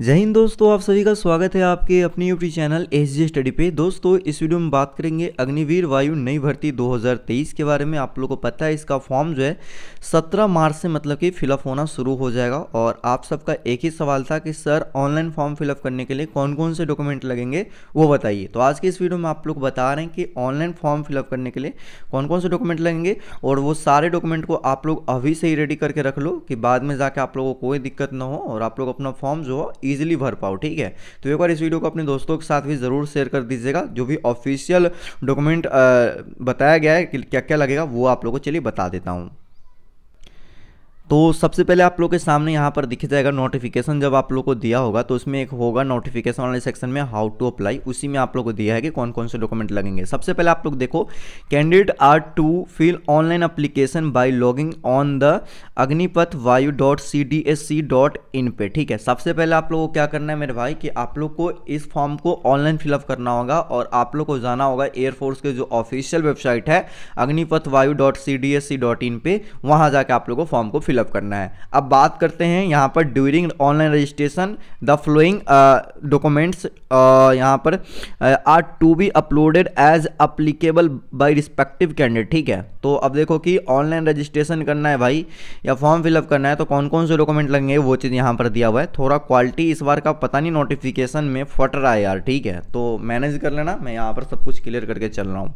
जय हिंद दोस्तों आप सभी का स्वागत है आपके अपने YouTube channel S G study पे दोस्तों इस वीडियो में बात करेंगे अग्निवीर वायु नई भर्ती 2023 के बारे में आप लोगों को पता है इसका फॉर्म जो है 17 मार्च से मतलब कि फिलअप होना शुरू हो जाएगा और आप सबका एक ही सवाल था कि सर ऑनलाइन फॉर्म फिलअप करने के लिए कौन कौन से डॉक्यूमेंट लगेंगे वो बताइए तो आज के इस वीडियो में आप लोग बता रहे हैं कि ऑनलाइन फॉर्म फिलअप करने के लिए कौन कौन से डॉक्यूमेंट लगेंगे और वो सारे डॉक्यूमेंट को आप लोग अभी से ही रेडी करके रख लो कि बाद में जाके आप लोगों को कोई दिक्कत ना हो और आप लोग अपना फॉर्म जो ईजिली भर पाओ ठीक है तो एक बार इस वीडियो को अपने दोस्तों के साथ भी ज़रूर शेयर कर दीजिएगा जो भी ऑफिशियल डॉक्यूमेंट बताया गया है कि क्या क्या लगेगा वो आप लोगों को चलिए बता देता हूँ तो सबसे पहले आप लोग के सामने यहाँ पर दिख जाएगा नोटिफिकेशन जब आप लोग को दिया होगा तो उसमें एक होगा नोटिफिकेशन वाले सेक्शन में हाउ टू अप्लाई उसी में आप लोग को दिया है कि कौन कौन से डॉक्यूमेंट लगेंगे सबसे पहले आप लोग देखो candidate are to fill online application by logging on the Agnipath Vayu dot C D S C dot in पे ठीक है सबसे पहले आप लोग को क्या करना है मेरे भाई कि आप लोग को इस फॉर्म को ऑनलाइन फिलअप करना होगा और आप लोग को जाना होगा एयरफोर्स के जो ऑफिशियल वेबसाइट है Agnipath Vayu dot C D S C dot in पे वहाँ जाके आप लोग को फॉर्म को फिल फिलअप करना है अब बात करते हैं यहाँ पर during online registration the following documents यहाँ पर are to be uploaded as applicable by respective candidate ठीक है तो अब देखो कि ऑनलाइन रजिस्ट्रेशन करना है भाई या फॉर्म फिलअप करना है तो कौन कौन से डॉक्यूमेंट लगेंगे वो चीज़ यहाँ पर दिया हुआ है थोड़ा क्वालिटी इस बार का पता नहीं नोटिफिकेशन में फट रहा है यार ठीक है तो मैनेज कर लेना मैं यहाँ पर सब कुछ क्लियर करके चल रहा हूँ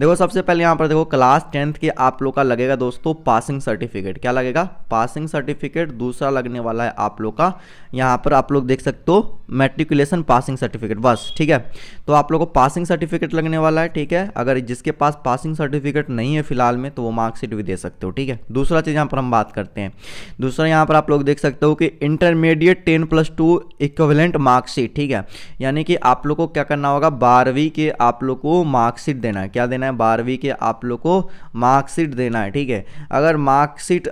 देखो सबसे पहले यहाँ पर देखो क्लास टेंथ के आप लोग का लगेगा दोस्तों पासिंग सर्टिफिकेट क्या लगेगा पासिंग सर्टिफिकेट दूसरा लगने वाला है आप लोग का यहाँ पर आप लोग देख सकते हो मेट्रिकुलेशन पासिंग सर्टिफिकेट बस ठीक है तो आप लोग को पासिंग सर्टिफिकेट लगने वाला है ठीक है अगर जिसके पास पासिंग सर्टिफिकेट नहीं है फिलहाल में तो वो मार्कशीट भी दे सकते हो ठीक है दूसरा चीज़ यहाँ पर हम बात करते हैं दूसरा यहाँ पर आप लोग देख सकते हो कि intermediate ten plus two equivalent marksheet ठीक है यानी कि आप लोग को क्या करना होगा बारहवीं के आप लोग को मार्कशीट देना है क्या देना है बारहवीं के आप लोग को मार्कशीट देना है ठीक है अगर मार्कशीट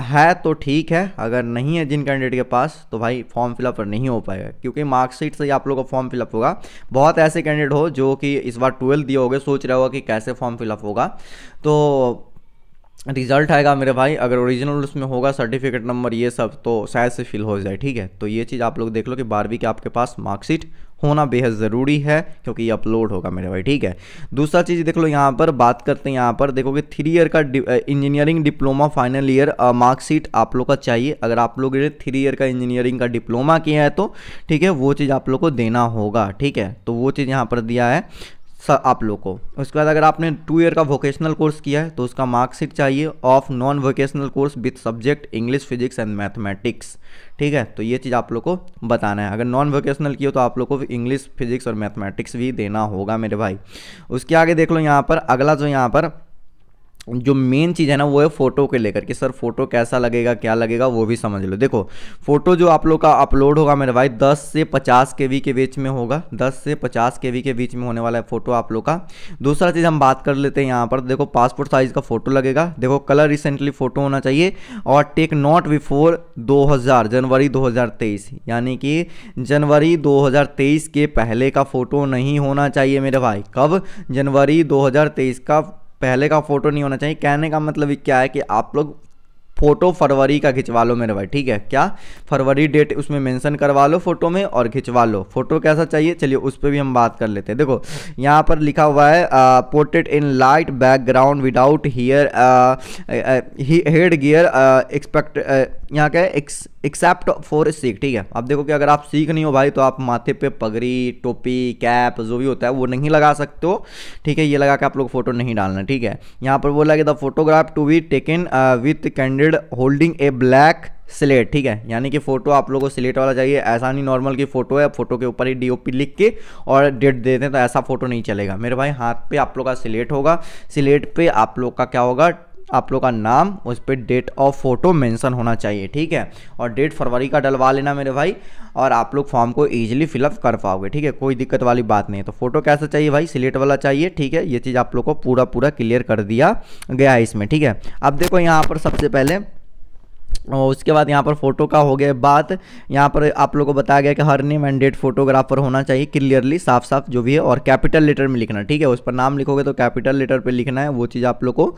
है तो ठीक है अगर नहीं है जिन कैंडिडेट के पास तो भाई फॉर्म फिलअप नहीं हो पाएगा क्योंकि मार्कशीट से ही आप लोग का फॉर्म फिलअप होगा बहुत ऐसे कैंडिडेट हो जो कि इस बार ट्वेल्थ दिए होगे सोच रहे होगा कि कैसे फॉर्म फिलअप होगा तो रिजल्ट आएगा मेरे भाई अगर ओरिजिनल उसमें होगा सर्टिफिकेट नंबर ये सब तो शायद से फिल हो जाए ठीक है तो ये चीज़ आप लोग देख लो कि बारहवीं के आपके पास मार्कशीट होना बेहद ज़रूरी है क्योंकि ये अपलोड होगा मेरे भाई ठीक है दूसरा चीज़ देख लो यहाँ पर बात करते हैं यहाँ पर कि थ्री ईयर का engineering diploma final year marksheet आप लोग का चाहिए अगर आप लोग ने थ्री ईयर का इंजीनियरिंग का डिप्लोमा किया है तो ठीक है वो चीज़ आप लोग को देना होगा ठीक है तो वो चीज़ यहाँ पर दिया है आप लोग को उसके बाद अगर आपने टू ईयर का वोकेशनल कोर्स किया है तो उसका मार्कशीट चाहिए of non vocational course with subject English physics and mathematics ठीक है तो ये चीज़ आप लोग को बताना है अगर नॉन वोकेशनल की हो तो आप लोग को इंग्लिश फिजिक्स और मैथमेटिक्स भी देना होगा मेरे भाई उसके आगे देख लो यहाँ पर अगला जो यहाँ पर जो मेन चीज़ है ना वो है फ़ोटो के लेकर के सर फोटो कैसा लगेगा क्या लगेगा वो भी समझ लो देखो फोटो जो आप लोग का अपलोड होगा मेरे भाई 10 से 50 के वी के बीच में होगा 10 से 50 के वी के बीच में होने वाला है फोटो आप लोग का दूसरा चीज़ हम बात कर लेते हैं यहाँ पर देखो पासपोर्ट साइज़ का फ़ोटो लगेगा देखो कलर रिसेंटली फ़ोटो होना चाहिए और टेक नॉट बिफोर दो जनवरी दो यानी कि जनवरी दो के पहले का फ़ोटो नहीं होना चाहिए मेरे भाई कब जनवरी दो का पहले का फ़ोटो नहीं होना चाहिए कहने का मतलब क्या है कि आप लोग फ़ोटो फरवरी का खिंचवा लो मेरे भाई ठीक है क्या फरवरी डेट उसमें मेंशन करवा लो फ़ोटो में और खिंचवा लो फ़ोटो कैसा चाहिए चलिए उस पर भी हम बात कर लेते हैं देखो यहाँ पर लिखा हुआ है portrait in light background without here headgear expect यहाँ क्या है एक्सेप्ट फॉर सीख ठीक है आप देखो कि अगर आप सीख नहीं हो भाई तो आप माथे पे पगड़ी टोपी कैप जो भी होता है वो नहीं लगा सकते हो ठीक है ये लगा के आप लोग फोटो नहीं डालना ठीक है यहाँ पर बोला कि the photograph to be taken with candidate holding a black slate ठीक है यानी कि फोटो आप लोगों को स्लेट वाला चाहिए ऐसा नहीं नॉर्मल की फोटो है फोटो के ऊपर ही डीओपी लिख के और डेट दे देते हैं तो ऐसा फोटो नहीं चलेगा मेरे भाई हाथ पे आप लोग का स्लेट होगा स्लेट पे आप लोग का क्या होगा आप लोग का नाम उस पर डेट ऑफ फोटो मेंशन होना चाहिए ठीक है और डेट फरवरी का डलवा लेना मेरे भाई और आप लोग फॉर्म को ईजिली फिलअप कर पाओगे ठीक है कोई दिक्कत वाली बात नहीं है तो फोटो कैसा चाहिए भाई सिलेट वाला चाहिए ठीक है ये चीज़ आप लोग को पूरा पूरा क्लियर कर दिया गया है इसमें ठीक है अब देखो यहाँ पर सबसे पहले और उसके बाद यहाँ पर फोटो का हो गया बात यहाँ पर आप लोगों को बताया गया कि हर नेम एंड डेट फोटोग्राफर होना चाहिए क्लियरली साफ साफ जो भी है और कैपिटल लेटर में लिखना ठीक है उस पर नाम लिखोगे तो कैपिटल लेटर पे लिखना है वो चीज़ आप लोग को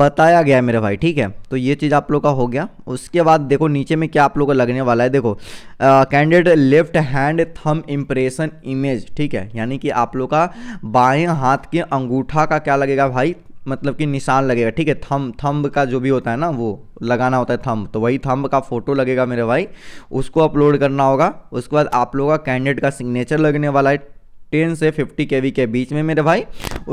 बताया गया है मेरे भाई ठीक है तो ये चीज़ आप लोग का हो गया उसके बाद देखो नीचे में क्या आप लोग को लगने वाला है देखो candidate left hand thumb impression image ठीक है यानी कि आप लोग का बाएँ हाथ के अंगूठा का क्या लगेगा भाई मतलब कि निशान लगेगा ठीक है थंब थंब का जो भी होता है ना वो लगाना होता है थंब तो वही थंब का फ़ोटो लगेगा मेरे भाई उसको अपलोड करना होगा उसके बाद आप लोगों का कैंडिडेट का सिग्नेचर लगने वाला है टेन से फिफ्टी के के बीच में मेरे भाई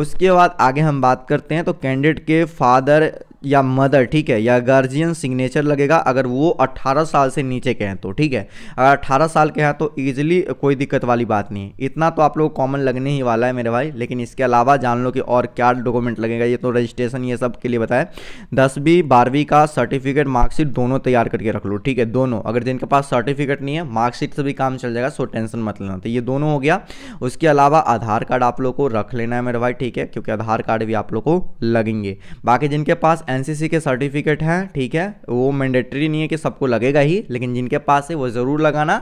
उसके बाद आगे हम बात करते हैं तो कैंडिडेट के फादर या मदर ठीक है या गार्जियन सिग्नेचर लगेगा अगर वो 18 साल से नीचे के हैं तो ठीक है अगर 18 साल के हैं तो ईजिली कोई दिक्कत वाली बात नहीं है इतना तो आप लोग कॉमन लगने ही वाला है मेरे भाई लेकिन इसके अलावा जान लो कि और क्या डॉक्यूमेंट लगेगा ये तो रजिस्ट्रेशन ये सब के लिए बताया दसवीं बारहवीं का सर्टिफिकेट मार्कशीट दोनों तैयार करके रख लो ठीक है दोनों अगर जिनके पास सर्टिफिकेट नहीं है मार्कशीट से भी काम चल जाएगा सो टेंशन मत लेना तो ये दोनों हो गया उसके अलावा आधार कार्ड आप लोग को रख लेना है मेरे भाई ठीक है क्योंकि आधार कार्ड भी आप लोग को लगेंगे बाकी जिनके पास एनसीसी के सर्टिफिकेट हैं ठीक है वो मैंडेटरी नहीं है कि सबको लगेगा ही लेकिन जिनके पास है वो ज़रूर लगाना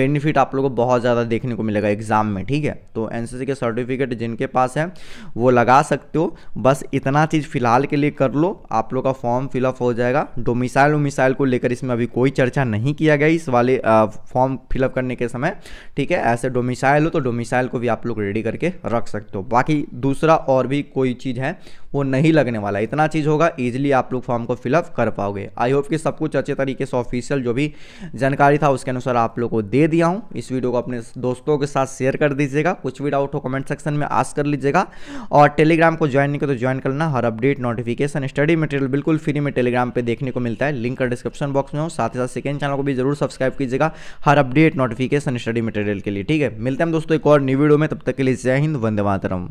बेनिफिट आप लोगों को बहुत ज़्यादा देखने को मिलेगा एग्जाम में ठीक है तो एनसीसी के सर्टिफिकेट जिनके पास है वो लगा सकते हो बस इतना चीज़ फिलहाल के लिए कर लो आप लोग का फॉर्म फिलअप हो जाएगा डोमिसाइल वोमिसाइल को लेकर इसमें अभी कोई चर्चा नहीं किया गया इस वाले फॉर्म फिलअप करने के समय ठीक है ऐसे डोमिसाइल हो तो डोमिसाइल को भी आप लोग रेडी करके रख सकते हो बाकी दूसरा और भी कोई चीज़ है वो नहीं लगने वाला इतना चीज़ होगा ईजिली आप लोग फॉर्म को फिलअप कर पाओगे आई होप कि सब कुछ अच्छे तरीके से ऑफिशियल जो भी जानकारी था उसके अनुसार आप लोग को दे दिया हूँ इस वीडियो को अपने दोस्तों के साथ शेयर कर दीजिएगा कुछ भी डाउट हो कमेंट सेक्शन में आस कर लीजिएगा और टेलीग्राम को ज्वाइन नहीं तो कर तो ज्वाइन करना हर अपडेट नोटिफिकेशन स्टडी मटेरियल बिल्कुल फ्री में टेलीग्राम पर देखने को मिलता है लिंक का डिस्क्रिप्शन बॉक्स में हो साथ ही साथ सेकेंड चैनल को भी जरूर सब्सक्राइब कीजिएगा हर अपडेट नोटिफिकेशन स्टडी मटेरियल के लिए ठीक है मिलते हैं दोस्तों एक और न्यू वीडियो में तब तक के लिए जय हिंद वंदे मातरम